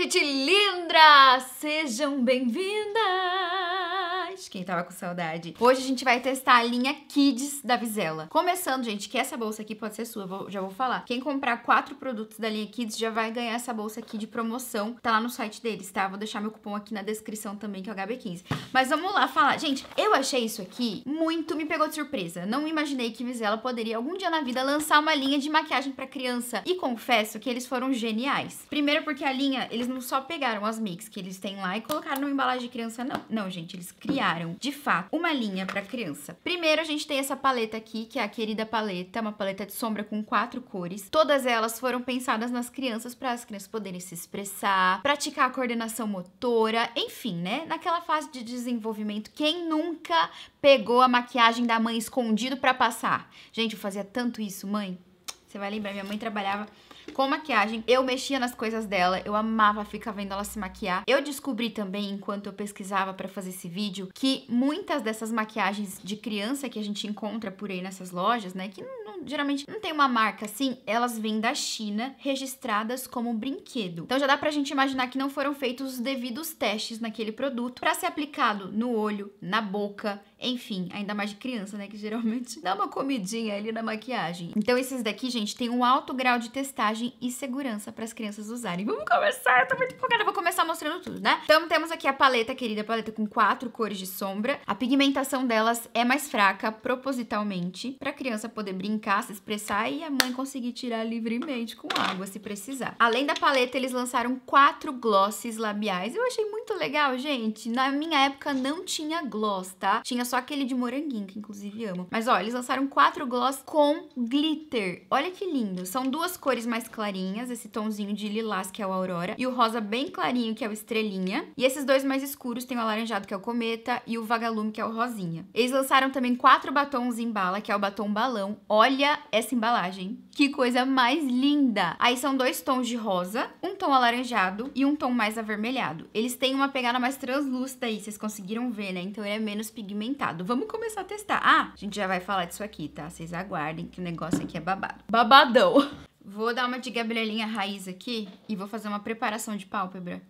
gente linda! Sejam bem-vindas! quem tava com saudade. Hoje a gente vai testar a linha Kids da Vizela. Começando, gente, que essa bolsa aqui pode ser sua, vou, já vou falar. Quem comprar quatro produtos da linha Kids já vai ganhar essa bolsa aqui de promoção. Tá lá no site deles, tá? Vou deixar meu cupom aqui na descrição também, que é o HB15. Mas vamos lá falar. Gente, eu achei isso aqui muito, me pegou de surpresa. Não imaginei que Vizela poderia algum dia na vida lançar uma linha de maquiagem para criança. E confesso que eles foram geniais. Primeiro porque a linha, eles não só pegaram as mix que eles têm lá e colocaram numa embalagem de criança, não. Não, gente, eles criaram criaram, de fato, uma linha para criança. Primeiro, a gente tem essa paleta aqui, que é a querida paleta, uma paleta de sombra com quatro cores. Todas elas foram pensadas nas crianças para as crianças poderem se expressar, praticar a coordenação motora, enfim, né? Naquela fase de desenvolvimento, quem nunca pegou a maquiagem da mãe escondido para passar? Gente, eu fazia tanto isso, mãe. Você vai lembrar, minha mãe trabalhava com maquiagem. Eu mexia nas coisas dela, eu amava ficar vendo ela se maquiar. Eu descobri também, enquanto eu pesquisava para fazer esse vídeo, que muitas dessas maquiagens de criança que a gente encontra por aí nessas lojas, né, que não, geralmente não tem uma marca assim, elas vêm da China, registradas como brinquedo. Então já dá pra gente imaginar que não foram feitos os devidos testes naquele produto para ser aplicado no olho, na boca, enfim, ainda mais de criança, né? Que geralmente dá uma comidinha ali na maquiagem. Então esses daqui, gente, tem um alto grau de testagem e segurança para as crianças usarem. Vamos começar, eu tô muito empolgada, vou começar mostrando tudo, né? Então temos aqui a paleta, querida, a paleta com quatro cores de sombra. A pigmentação delas é mais fraca, propositalmente, para a criança poder brincar, se expressar e a mãe conseguir tirar livremente com água, se precisar. Além da paleta, eles lançaram quatro glosses labiais. Eu achei muito legal, gente. Na minha época não tinha gloss, tá? Tinha só aquele de moranguinho, que inclusive amo. Mas ó, eles lançaram quatro gloss com glitter. Olha que lindo. São duas cores mais clarinhas, esse tomzinho de lilás, que é o Aurora, e o rosa bem clarinho, que é o Estrelinha. E esses dois mais escuros, tem o alaranjado, que é o Cometa, e o Vagalume, que é o Rosinha. Eles lançaram também quatro batons em bala, que é o batom balão. Olha essa embalagem. Que coisa mais linda! Aí são dois tons de rosa, um tom alaranjado e um tom mais avermelhado. Eles têm uma pegada mais translúcida aí, vocês conseguiram ver, né? Então ele é menos pigmentado Vamos começar a testar. Ah, a gente já vai falar disso aqui, tá? Vocês aguardem que o negócio aqui é babado. Babadão! Vou dar uma de Gabrielinha raiz aqui e vou fazer uma preparação de pálpebra.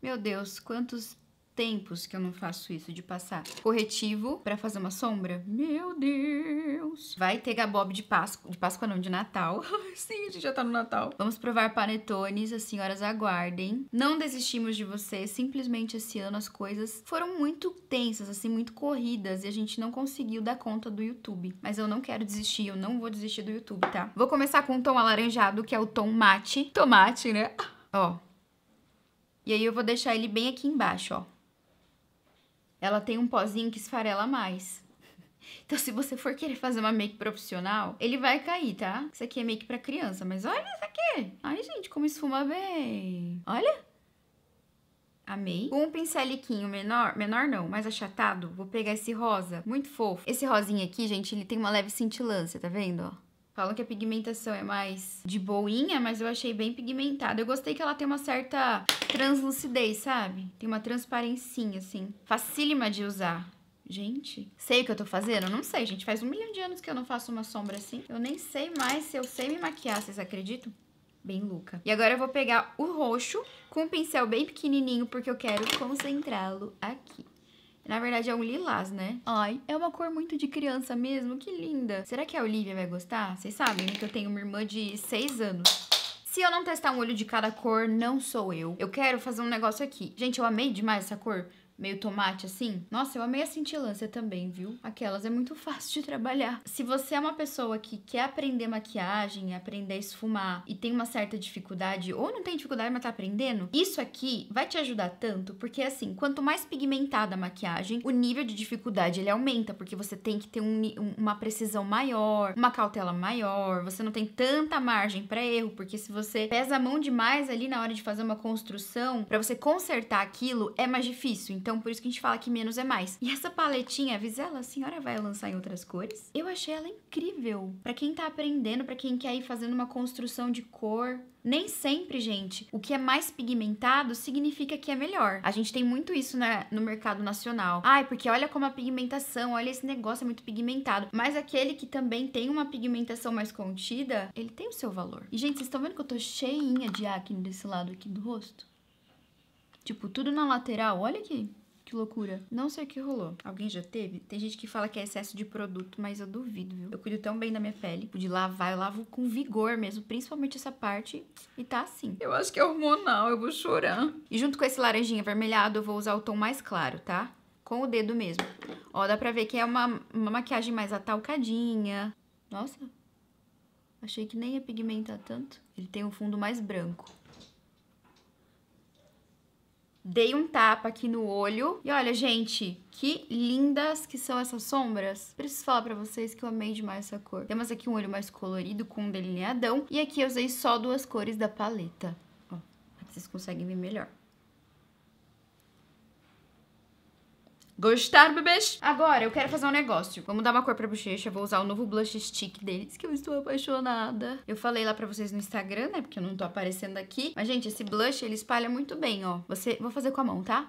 Meu Deus, quantos tempos que eu não faço isso de passar corretivo para fazer uma sombra. Meu Deus! Vai ter gabob de Páscoa, de Páscoa não, de Natal. Sim, a gente já tá no Natal. Vamos provar panetones, as senhoras aguardem. Não desistimos de você, simplesmente esse ano as coisas foram muito tensas, assim, muito corridas e a gente não conseguiu dar conta do YouTube. Mas eu não quero desistir, eu não vou desistir do YouTube, tá? Vou começar com um tom alaranjado, que é o tom mate. Tomate, né? Ó. E aí eu vou deixar ele bem aqui embaixo, ó ela tem um pozinho que esfarela mais. Então, se você for querer fazer uma make profissional, ele vai cair, tá? Isso aqui é make pra criança, mas olha isso aqui! Ai, gente, como esfuma bem! Olha! Amei. Com um pinceliquinho menor, menor não, mais achatado, vou pegar esse rosa, muito fofo. Esse rosinha aqui, gente, ele tem uma leve cintilância, tá vendo, ó? Falam que a pigmentação é mais de boinha, mas eu achei bem pigmentada. Eu gostei que ela tem uma certa translucidez, sabe? Tem uma transparencinha, assim. Facílima de usar. Gente, sei o que eu tô fazendo? Não sei, gente. Faz um milhão de anos que eu não faço uma sombra assim. Eu nem sei mais se eu sei me maquiar, vocês acreditam? Bem louca. E agora eu vou pegar o roxo com um pincel bem pequenininho, porque eu quero concentrá-lo aqui. Na verdade é um lilás, né? Ai, é uma cor muito de criança mesmo, que linda. Será que a Olivia vai gostar? Vocês sabem né, que eu tenho uma irmã de 6 anos. Se eu não testar um olho de cada cor, não sou eu. Eu quero fazer um negócio aqui. Gente, eu amei demais essa cor meio tomate assim. Nossa, eu amei a cintilância também, viu? Aquelas é muito fácil de trabalhar. Se você é uma pessoa que quer aprender maquiagem, aprender a esfumar e tem uma certa dificuldade, ou não tem dificuldade, mas tá aprendendo, isso aqui vai te ajudar tanto, porque assim, quanto mais pigmentada a maquiagem, o nível de dificuldade ele aumenta, porque você tem que ter um, uma precisão maior, uma cautela maior, você não tem tanta margem para erro, porque se você pesa a mão demais ali na hora de fazer uma construção, para você consertar aquilo é mais difícil. Então então, por isso que a gente fala que menos é mais. E essa paletinha, Visela, a senhora vai lançar em outras cores? Eu achei ela incrível. para quem tá aprendendo, para quem quer ir fazendo uma construção de cor, nem sempre, gente, o que é mais pigmentado significa que é melhor. A gente tem muito isso né, no mercado nacional. Ai, porque olha como a pigmentação, olha esse negócio é muito pigmentado. Mas aquele que também tem uma pigmentação mais contida, ele tem o seu valor. E, gente, vocês estão vendo que eu tô cheinha de acne desse lado aqui do rosto? Tipo, tudo na lateral, olha aqui. Que loucura. Não sei o que rolou. Alguém já teve? Tem gente que fala que é excesso de produto, mas eu duvido, viu? Eu cuido tão bem da minha pele. Tipo, de lavar, eu lavo com vigor mesmo, principalmente essa parte. E tá assim. Eu acho que é hormonal, eu vou chorar. E junto com esse laranjinha avermelhado, eu vou usar o tom mais claro, tá? Com o dedo mesmo. Ó, dá pra ver que é uma, uma maquiagem mais atalcadinha. Nossa, achei que nem ia pigmentar tanto. Ele tem um fundo mais branco. Dei um tapa aqui no olho. E olha, gente, que lindas que são essas sombras. Preciso falar pra vocês que eu amei demais essa cor. Temos aqui um olho mais colorido com um delineadão. E aqui eu usei só duas cores da paleta. Ó, vocês conseguem ver melhor. Gostaram, bebês? Agora, eu quero fazer um negócio. Vamos dar uma cor pra bochecha. Vou usar o novo blush stick deles, que eu estou apaixonada. Eu falei lá pra vocês no Instagram, né? Porque eu não tô aparecendo aqui. Mas, gente, esse blush, ele espalha muito bem, ó. Você... Vou fazer com a mão, tá?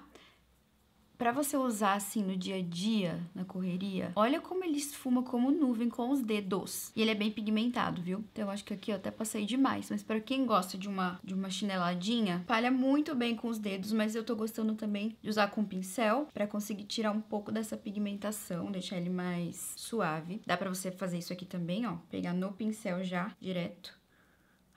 para você usar assim no dia a dia, na correria, olha como ele esfuma como nuvem com os dedos. E ele é bem pigmentado, viu? Então eu acho que aqui eu até passei demais, mas para quem gosta de uma, de uma chineladinha, palha muito bem com os dedos, mas eu tô gostando também de usar com pincel para conseguir tirar um pouco dessa pigmentação, deixar ele mais suave. Dá para você fazer isso aqui também, ó, pegar no pincel já, direto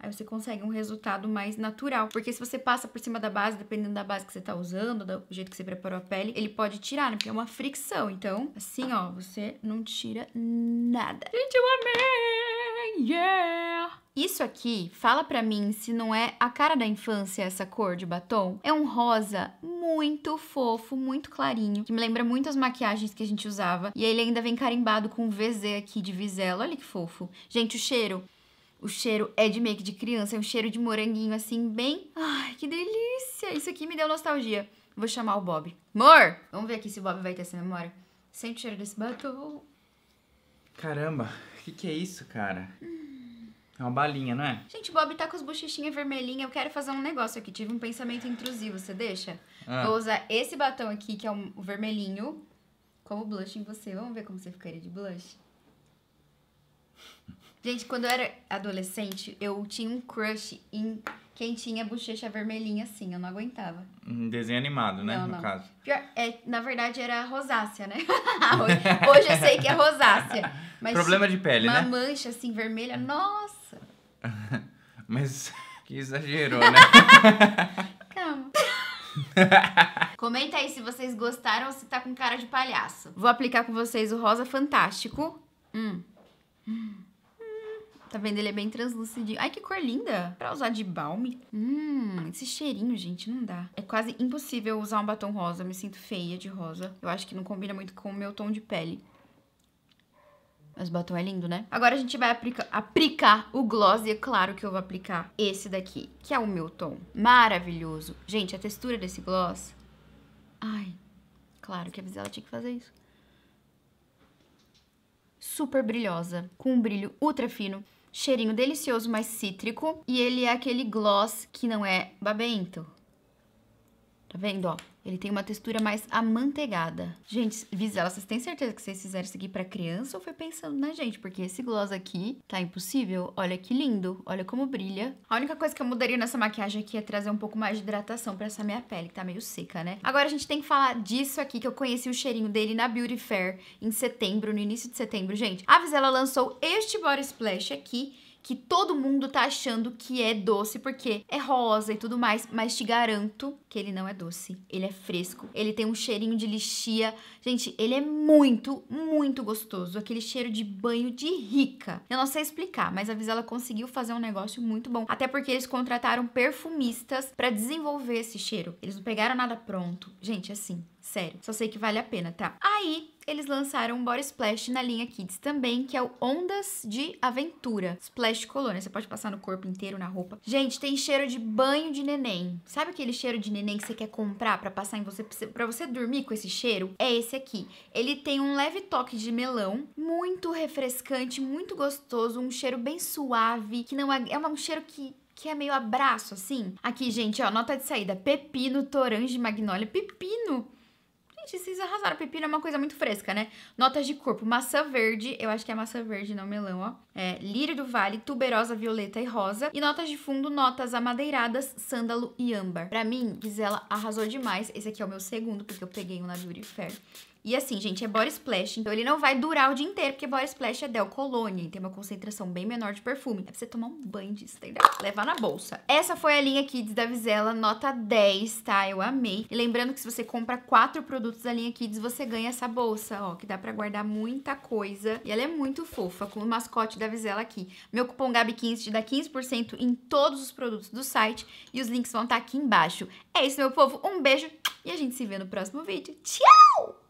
Aí você consegue um resultado mais natural. Porque se você passa por cima da base, dependendo da base que você tá usando, do jeito que você preparou a pele, ele pode tirar, né? Porque é uma fricção. Então, assim, ó, você não tira nada. Gente, eu amei! Yeah! Isso aqui, fala pra mim se não é a cara da infância essa cor de batom. É um rosa muito fofo, muito clarinho, que me lembra muito as maquiagens que a gente usava. E ele ainda vem carimbado com um VZ aqui de Vizela, olha que fofo. Gente, o cheiro o cheiro é de make de criança, é um cheiro de moranguinho assim, bem. Ai, que delícia! Isso aqui me deu nostalgia. Vou chamar o Bob. Mor! Vamos ver aqui se o Bob vai ter essa memória. Sente o cheiro desse batom. Caramba, o que, que é isso, cara? Hum. É uma balinha, não é? Gente, o Bob tá com as bochechinhas vermelhinhas. Eu quero fazer um negócio aqui. Tive um pensamento intrusivo, você deixa? Ah. Vou usar esse batom aqui, que é o vermelhinho, como blush em você. Vamos ver como você ficaria de blush? Gente, quando eu era adolescente, eu tinha um crush em quem tinha bochecha vermelhinha assim, eu não aguentava. Um desenho animado, né, não, no não. caso. Pior, é, na verdade era rosácea, né? Hoje eu sei que é rosácea. Mas Problema de pele, uma né? Uma mancha assim vermelha, nossa. mas que exagerou, né? Calma. Comenta aí se vocês gostaram ou se tá com cara de palhaço. Vou aplicar com vocês o rosa fantástico. Hum. hum. Tá vendo? Ele é bem translúcido. Ai, que cor linda! Pra usar de balme. Hum, esse cheirinho, gente, não dá. É quase impossível usar um batom rosa. Eu me sinto feia de rosa. Eu acho que não combina muito com o meu tom de pele. Mas o batom é lindo, né? Agora a gente vai aplica aplicar o gloss e é claro que eu vou aplicar esse daqui, que é o meu tom. Maravilhoso. Gente, a textura desse gloss... Ai, claro que a Vizela tinha que fazer isso. Super brilhosa, com um brilho ultra fino cheirinho delicioso, mas cítrico. E ele é aquele gloss que não é babento. Tá vendo, ó? Ele tem uma textura mais amanteigada. Gente, Vizela, vocês têm certeza que vocês fizeram isso aqui pra criança ou foi pensando na gente? Porque esse gloss aqui tá impossível. Olha que lindo, olha como brilha. A única coisa que eu mudaria nessa maquiagem aqui é trazer um pouco mais de hidratação pra essa minha pele, que tá meio seca, né? Agora a gente tem que falar disso aqui, que eu conheci o cheirinho dele na Beauty Fair em setembro, no início de setembro. Gente, a Vizela lançou este Body Splash aqui, que todo mundo tá achando que é doce porque é rosa e tudo mais, mas te garanto que ele não é doce. Ele é fresco, ele tem um cheirinho de lixia. Gente, ele é muito, muito gostoso. Aquele cheiro de banho de rica. Eu não sei explicar, mas a Visela conseguiu fazer um negócio muito bom. Até porque eles contrataram perfumistas para desenvolver esse cheiro. Eles não pegaram nada pronto. Gente, assim, sério. Só sei que vale a pena, tá? Aí, eles lançaram um body splash na linha Kids também, que é o Ondas de Aventura. Splash colônia, você pode passar no corpo inteiro, na roupa. Gente, tem cheiro de banho de neném. Sabe aquele cheiro de neném que você quer comprar para passar em você, para você dormir com esse cheiro? É esse aqui. Ele tem um leve toque de melão, muito refrescante, muito gostoso, um cheiro bem suave, que não é, é um cheiro que que é meio abraço, assim. Aqui, gente, ó, nota de saída. Pepino, toranja, magnólia. Pepino Gente, vocês arrasaram. Pepino é uma coisa muito fresca, né? Notas de corpo. Maçã verde. Eu acho que é maçã verde, não melão, ó. É, lírio do vale, tuberosa, violeta e rosa. E notas de fundo, notas amadeiradas, sândalo e âmbar. Pra mim, Gisela arrasou demais. Esse aqui é o meu segundo, porque eu peguei um na Beauty Fair. E assim, gente, é body splash, então ele não vai durar o dia inteiro, porque body splash é Del e tem uma concentração bem menor de perfume. pra você tomar um banho disso, entendeu? Levar na bolsa. Essa foi a linha Kids da Vizela, nota 10, tá? Eu amei. E lembrando que se você compra quatro produtos da linha Kids, você ganha essa bolsa, ó, que dá pra guardar muita coisa. E ela é muito fofa, com o mascote da Vizela aqui. Meu cupom GAB15 te dá 15% em todos os produtos do site e os links vão estar tá aqui embaixo. É isso, meu povo. Um beijo e a gente se vê no próximo vídeo. Tchau!